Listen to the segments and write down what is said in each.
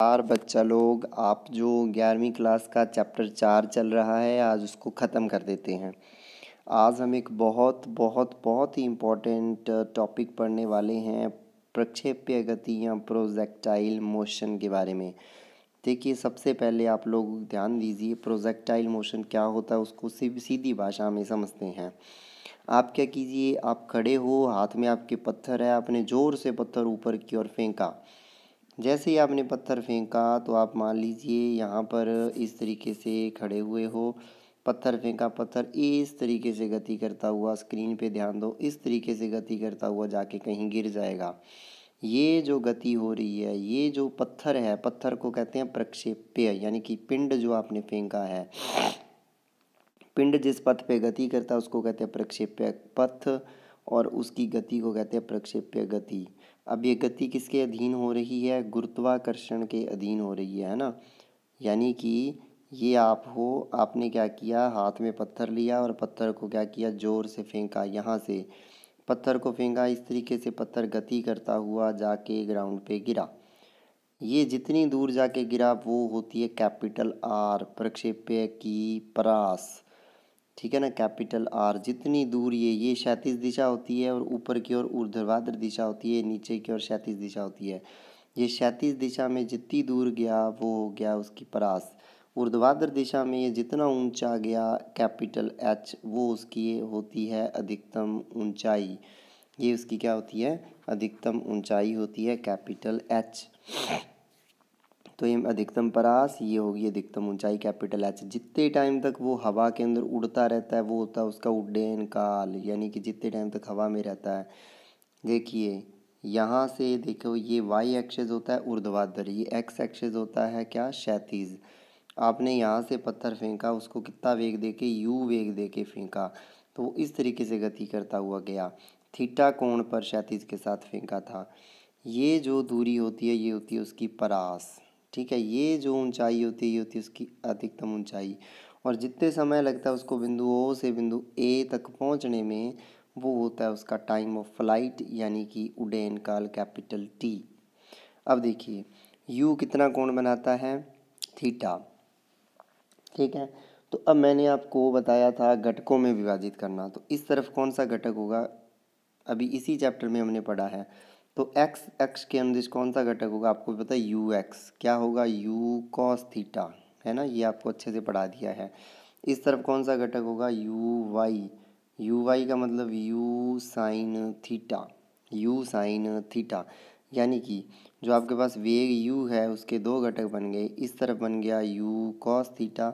चार बच्चा लोग आप जो ग्यारहवीं क्लास का चैप्टर चार चल रहा है आज उसको ख़त्म कर देते हैं आज हम एक बहुत बहुत बहुत ही इम्पोर्टेंट टॉपिक पढ़ने वाले हैं प्रक्षेप्य गति या प्रोजेक्टाइल मोशन के बारे में देखिए सबसे पहले आप लोग ध्यान दीजिए प्रोजेक्टाइल मोशन क्या होता है उसको सीधी भाषा में समझते हैं आप क्या कीजिए आप खड़े हो हाथ में आपके पत्थर है आपने ज़ोर से पत्थर ऊपर की ओर फेंका जैसे ही आपने पत्थर फेंका तो आप मान लीजिए यहाँ पर इस तरीके से खड़े हुए हो पत्थर फेंका पत्थर इस तरीके से गति करता हुआ स्क्रीन पे ध्यान दो इस तरीके से गति करता हुआ जाके कहीं गिर जाएगा ये जो गति हो रही है ये जो पत्थर है पत्थर को कहते हैं प्रक्षेप्य यानी कि पिंड जो आपने फेंका है पिंड जिस पथ पे गति करता है उसको कहते हैं प्रक्षेप्य पथ और उसकी गति को कहते हैं प्रक्षेप्य गति अब ये गति किसके अधीन हो रही है गुरुत्वाकर्षण के अधीन हो रही है ना यानी कि ये आप हो आपने क्या किया हाथ में पत्थर लिया और पत्थर को क्या किया ज़ोर से फेंका यहाँ से पत्थर को फेंका इस तरीके से पत्थर गति करता हुआ जाके ग्राउंड पे गिरा ये जितनी दूर जाके गिरा वो होती है कैपिटल आर प्रक्षेप्य की परास ठीक है ना कैपिटल आर जितनी दूर ये ये क्षैतिज दिशा होती है और ऊपर की ओर ऊर्ध्वाधर दिशा होती है नीचे की ओर क्षैतिज दिशा होती है ये क्षैतिज दिशा में जितनी दूर गया वो हो गया उसकी परास ऊर्ध्वाधर दिशा में ये जितना ऊंचा गया कैपिटल एच वो उसकी होती है अधिकतम ऊंचाई ये उसकी क्या होती है अधिकतम ऊंचाई होती है कैपिटल एच तो ये अधिकतम परास ये होगी अधिकतम ऊंचाई कैपिटल एच जितने टाइम तक वो हवा के अंदर उड़ता रहता है वो होता है उसका उड्डयन काल यानी कि जितने टाइम तक हवा में रहता है देखिए यहाँ से देखो ये वाई एक्सेज होता है उर्ध्वाधर ये एक्स एक्सेज होता है क्या क्षैतिज आपने यहाँ से पत्थर फेंका उसको कितना वेग दे के यू वेग दे के फेंका तो इस तरीके से गति करता हुआ गया थीटा कोण पर शैतीज के साथ फेंका था ये जो दूरी होती है ये होती है उसकी परास ठीक है ये जो ऊंचाई होती है ये होती है उसकी अधिकतम ऊंचाई और जितने समय लगता है उसको बिंदु ओ से बिंदु ए तक पहुंचने में वो होता है उसका टाइम ऑफ फ्लाइट यानी कि उडैन काल कैपिटल टी अब देखिए यू कितना कोण बनाता है थीटा ठीक है तो अब मैंने आपको बताया था घटकों में विभाजित करना तो इस तरफ कौन सा घटक होगा अभी इसी चैप्टर में हमने पढ़ा है तो एक्स एक्स के अनुदेश कौन सा घटक होगा आपको पता है यू एक्स क्या होगा यू कॉस थीटा है ना ये आपको अच्छे से पढ़ा दिया है इस तरफ कौन सा घटक होगा यू वाई यू वाई का मतलब u sine theta u sine theta यानी कि जो आपके पास वेग यू है उसके दो घटक बन गए इस तरफ बन गया यू कॉस थीटा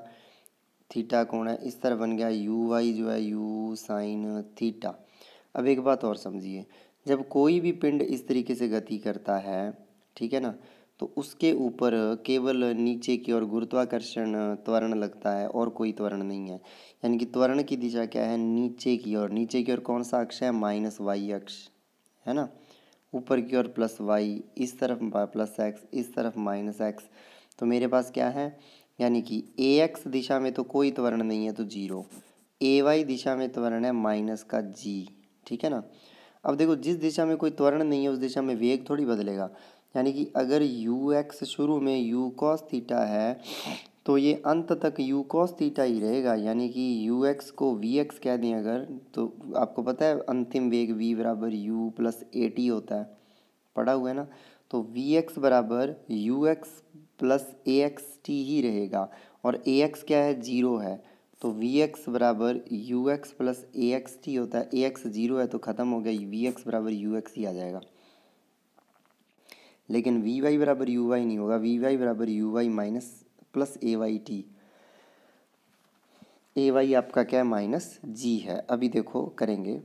थीटा कौन है इस तरफ बन गया यू वाई जो है यू साइन थीटा अब एक बात और समझिए जब कोई भी पिंड इस तरीके से गति करता है ठीक है ना तो उसके ऊपर केवल नीचे की ओर गुरुत्वाकर्षण त्वरण लगता है और कोई त्वरण नहीं है यानी कि त्वरण की दिशा क्या है नीचे की ओर नीचे की ओर कौन सा अक्ष है माइनस वाई अक्ष है ना ऊपर की ओर प्लस वाई इस तरफ प्लस एक्स इस तरफ माइनस एक्स तो मेरे पास क्या है यानी कि ए एक्स दिशा में तो कोई त्वरण नहीं है तो जीरो ए वाई दिशा में त्वरण है माइनस का जी ठीक है ना अब देखो जिस दिशा में कोई त्वरण नहीं है उस दिशा में वेग थोड़ी बदलेगा यानी कि अगर यू एक्स शुरू में यू कॉस थीटा है तो ये अंत तक यू कॉस थीटा ही रहेगा यानी कि यू एक्स को वी एक्स कह दें अगर तो आपको पता है अंतिम वेग वी बराबर यू प्लस ए टी होता है पढ़ा हुआ है ना तो वी एक्स बराबर u x plus a x t ही रहेगा और ए एक्स क्या है जीरो है तो वी एक्स बराबर u x plus a x t होता है ए एक्स जीरो है तो ख़त्म हो गया वी एक्स बराबर यू एक्स ही आ जाएगा लेकिन वी वाई बराबर यू वाई नहीं होगा वी वाई बराबर u y minus plus A Y t a y आपका क्या है माइनस जी है अभी देखो करेंगे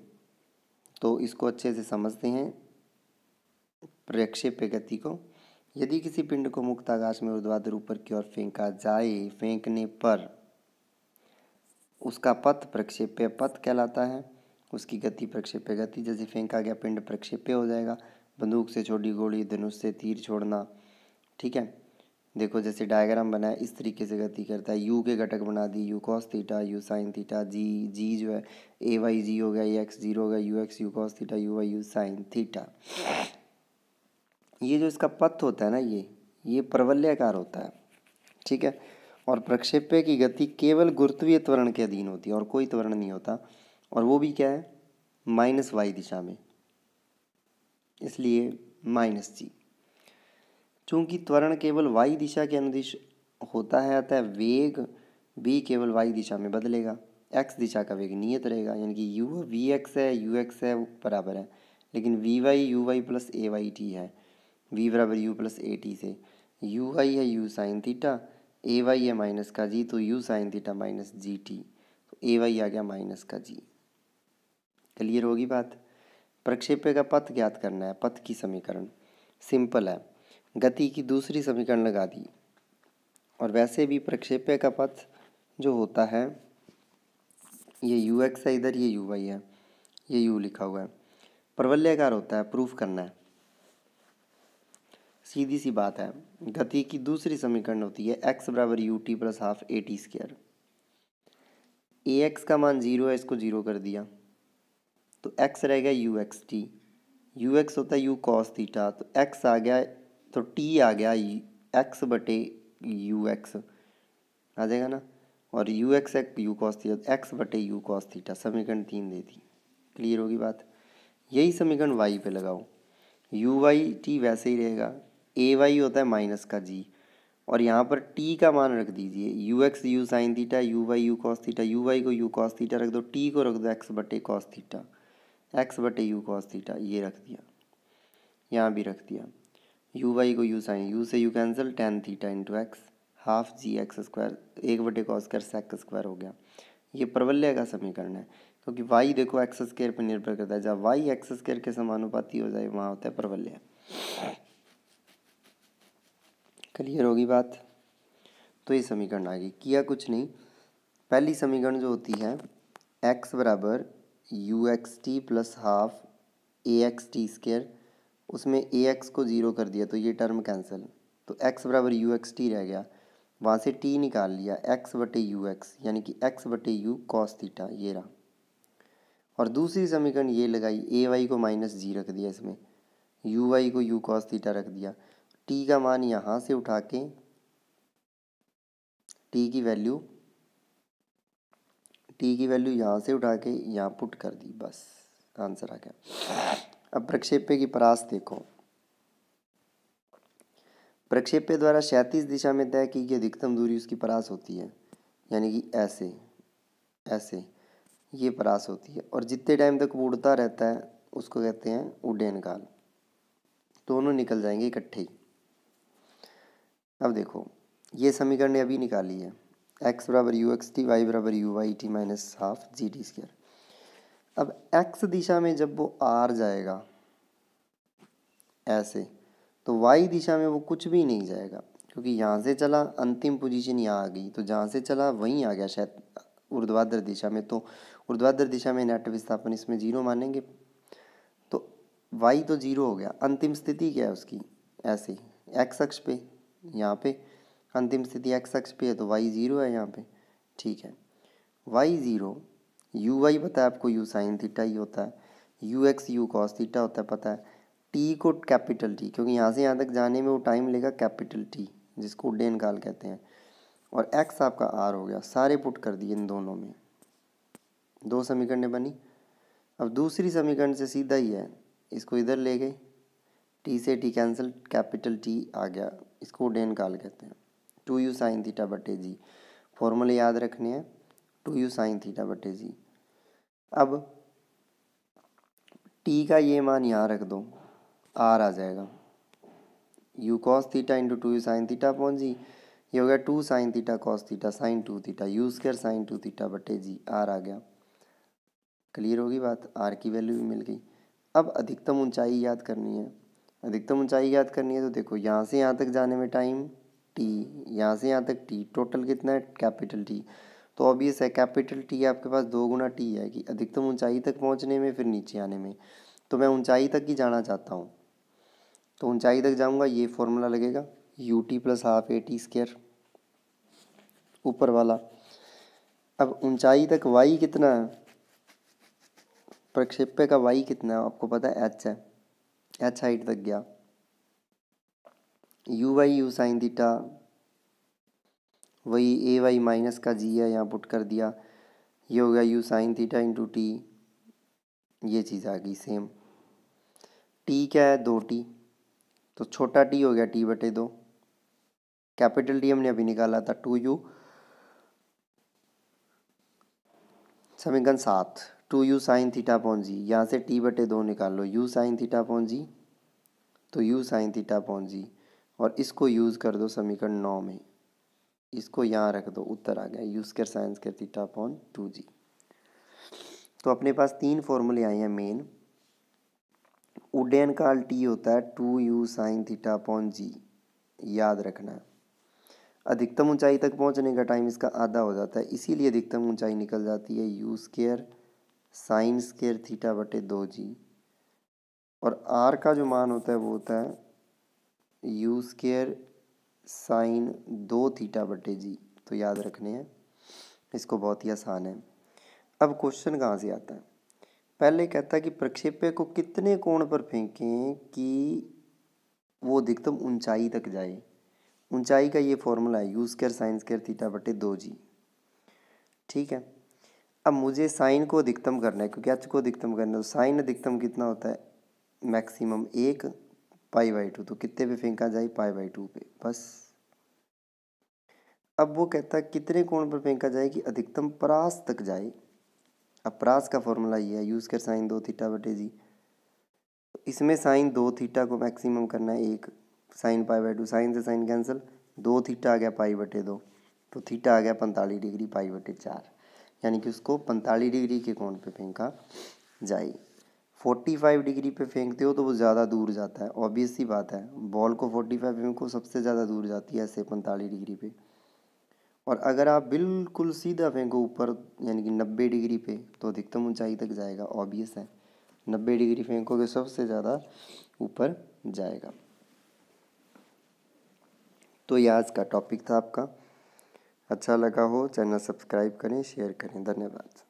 तो इसको अच्छे से समझते हैं प्रक्षेप गति को यदि किसी पिंड को मुक्त आकाश में ऊर्ध्वाधर ऊपर की ओर फेंका जाए फेंकने पर उसका पथ प्रक्षेप्य पथ कहलाता है उसकी गति प्रक्षेप्य गति जैसे फेंका गया पिंड प्रक्षेप्य हो जाएगा बंदूक से छोड़ी गोली धनुष से तीर छोड़ना ठीक है देखो जैसे डायग्राम बनाया इस तरीके से गति करता है यू के घटक बना दी u cos theta u sine theta g g जो है ए वाई जी हो गया ये एक्स जीरो हो गया u x u cos theta u y u sine theta ये जो इसका पथ होता है ना ये ये प्रवल्यकार होता है ठीक है और प्रक्षेप्य की गति केवल गुरुत्वीय त्वरण के अधीन होती है और कोई त्वरण नहीं होता और वो भी क्या है माइनस वाई दिशा में इसलिए माइनस जी चूँकि त्वरण केवल वाई दिशा के अनुदिश होता है अतः वेग भी केवल वाई दिशा में बदलेगा एक्स दिशा का वेग नियत रहेगा यानी कि यू वी एक्स है यू एक्स है बराबर है लेकिन we Y U Y plus A Y T है वी बराबर यू प्लस ए टी से यू वाई है U sine theta A Y है माइनस का जी तो you sine theta minus G T तो ए वाई आ गया माइनस का जी क्लियर होगी बात प्रक्षेप्य का पथ ज्ञात करना है पथ की समीकरण सिंपल है गति की दूसरी समीकरण लगा दी और वैसे भी प्रक्षेप्य का पथ जो होता है ये यू एक्स है इधर ये यू वाई है ये यू लिखा हुआ है प्रवल्यकार होता है प्रूफ करना है सीधी सी बात है गति की दूसरी समीकरण होती है एक्स बराबर u t plus half a t square a x का मान जीरो है इसको जीरो कर दिया तो एक्स रहेगा u x t u x होता है यू कॉस थीटा तो एक्स आ गया तो टी आ गया एक्स बटे यू एक्स आ जाएगा ना और u x x u cos theta x बटे यू कॉस थीटा समीकरण तीन दे दी क्लियर होगी बात यही समीकरण वाई पे लगाओ यू वाई टी वैसे ही रहेगा ए वाई होता है माइनस का जी और यहाँ पर टी का मान रख दीजिए u x u sine theta u y u cos theta u y को यू कॉस थीटा रख दो टी को रख दो एक्स बटे कॉस थीटा एक्स बटे यू कॉस थीटा ये रख दिया यहाँ भी रख दिया यू वाई को यू साइन यू से u cancel tan theta into x half g x square एक बटे कॉस स्क्वायर सेक्स स्क्वायर हो गया ये प्रबल्य का समीकरण है क्योंकि वाई देखो एक्स स्केयर पर निर्भर करता है जब वाई एक्स स्केयर के समानुपाती हो जाए वहाँ होता है प्रबल्य क्लियर होगी बात तो ये समीकरण आ गई किया कुछ नहीं पहली समीकरण जो होती है एक्स बराबर u x t plus half a x t square उसमें ए एक्स को ज़ीरो कर दिया तो ये टर्म कैंसिल तो एक्स बराबर यू एक्स टी रह गया वहाँ से टी निकाल लिया एक्स बटे यू एक्स यानी कि एक्स बटे यू कॉस थीटा ये रहा और दूसरी समीकरण ये लगाई ए वाई को माइनस जी रख दिया इसमें यू वाई को यू कॉस थीटा रख दिया टी का मान यहाँ से उठा के टी की वैल्यू टी की वैल्यू यहाँ से उठा के यहाँ पुट कर दी बस आंसर आ गया अब प्रक्षेप्य की परास देखो प्रक्षेप्य द्वारा क्षैतिज दिशा में तय की गई अधिकतम दूरी उसकी परास होती है यानी कि ऐसे ऐसे ये परास होती है और जितने टाइम तक उड़ता रहता है उसको कहते हैं उड्डयन काल दोनों निकल जाएंगे इकट्ठे ही अब देखो ये समीकरण ने अभी निकाली है एक्स बराबर यू एक्स टी वाई बराबर u y t minus half g t square अब एक्स दिशा में जब वो आर जाएगा ऐसे तो वाई दिशा में वो कुछ भी नहीं जाएगा क्योंकि यहाँ से चला अंतिम पोजीशन यहाँ आ गई तो जहाँ से चला वहीं आ गया शायद ऊर्ध्वाधर दिशा में तो ऊर्ध्वाधर दिशा में नेट विस्थापन इसमें जीरो मानेंगे तो वाई तो जीरो हो गया अंतिम स्थिति क्या है उसकी ऐसे एक्स अक्ष पे यहाँ पे अंतिम स्थिति एक्स एक्स पे है तो वाई ज़ीरो है यहाँ पे ठीक है वाई ज़ीरो यू वाई पता है आपको यू साइन थीटा ही होता है you x u cos theta होता है पता है टी को कैपिटल टी क्योंकि यहाँ से यहाँ तक जाने में वो टाइम लेगा कैपिटल टी जिसको डेन काल कहते हैं और एक्स आपका आर हो गया सारे पुट कर दिए इन दोनों में दो समीकरणें बनी अब दूसरी समीकरण से सीधा ही है इसको इधर ले गए टी से टी कैंसिल कैपिटल टी आ गया इसको डेन काल कहते हैं टू यू साइन थीटा बटे जी फॉर्मूले याद रखने हैं टू यू साइन थीटा बटे जी अब टी का ये मान यहाँ रख दो आर आ जाएगा u cos theta into two u sine theta पहुँच जी ये हो गया two sine theta cos theta sine two theta u square sine two theta बटे जी आर आ गया क्लियर होगी बात आर की वैल्यू भी मिल गई अब अधिकतम ऊंचाई याद करनी है अधिकतम ऊंचाई याद करनी है तो देखो यहाँ से यहाँ तक जाने में टाइम टी यहाँ से यहाँ तक टी टोटल कितना है कैपिटल टी तो ऑब्वियस है कैपिटल टी आपके पास दो गुना टी है कि अधिकतम ऊंचाई तक पहुँचने में फिर नीचे आने में तो मैं ऊंचाई तक ही जाना चाहता हूँ तो ऊंचाई तक जाऊँगा ये फॉर्मूला लगेगा u t plus half a t square ऊपर वाला अब ऊंचाई तक वाई कितना है प्रक्षेप्य का वाई कितना है आपको पता है एच है एच हाइट तक गया u y u sine theta वही ए वाई माइनस का जी है यहाँ पुट कर दिया ये हो गया u sine theta into t ये चीज़ आ गई सेम टी क्या है दो टी तो छोटा टी हो गया टी बटे दो कैपिटल टी हमने अभी निकाला था टू यू समीकरण सात two u sine theta upon g यहाँ से टी बटे दो निकाल लो u sine theta upon g तो you sine theta upon g और इसको यूज़ कर दो समीकरण नौ में इसको यहाँ रख दो उत्तर आ गया यूज़ कर साइंस कर थीटा पॉन टू जी तो अपने पास तीन फॉर्मूले आए हैं मेन उड्डयन काल टी होता है two u sine theta upon g याद रखना है अधिकतम ऊंचाई तक पहुंचने का टाइम इसका आधा हो जाता है इसीलिए अधिकतम ऊंचाई निकल जाती है u square sine square theta बटे दो जी और आर का जो मान होता है वो होता है यू स्केयर साइन दो थीटा बटे जी तो याद रखने हैं इसको बहुत ही आसान है अब क्वेश्चन कहाँ से आता है पहले कहता है कि प्रक्षेप्य को कितने कोण पर फेंकें कि वो अधिकतम ऊंचाई तक जाए ऊंचाई का ये फॉर्मूला है u square sine square theta बटे दो जी ठीक है अब मुझे साइन को अधिकतम करना है क्योंकि एच को अधिकतम करना है तो साइन अधिकतम कितना होता है मैक्सिमम एक पाई बाई टू तो कितने पे फेंका जाए पाई बाई टू पे बस अब वो कहता है कितने कोण पर फेंका जाए कि अधिकतम परास तक जाए अब परास का फॉर्मूला ये है यूज़ कर साइन दो थीटा बटे जी तो इसमें साइन दो थीटा को मैक्सिमम करना है एक sine pi by two sine से साइन कैंसिल दो थीटा आ गया पाई बटे दो तो थीटा आ गया पैंतालीस डिग्री पाई बटे चार यानी कि उसको पैंतालीस डिग्री के कोण पे फेंका जाए फोर्टी फाइव डिग्री पे फेंकते हो तो वो ज़्यादा दूर जाता है ऑब्वियस सी बात है बॉल को फोर्टी फाइव फेंको सबसे ज़्यादा दूर जाती है ऐसे पैंतालीस डिग्री पे और अगर आप बिल्कुल सीधा फेंको ऊपर यानी कि नब्बे डिग्री पे तो अधिकतम ऊंचाई तक जाएगा ऑब्वियस है नब्बे डिग्री फेंकोगे सबसे ज़्यादा ऊपर जाएगा तो ये आज का टॉपिक था आपका अच्छा लगा हो चैनल सब्सक्राइब करें शेयर करें धन्यवाद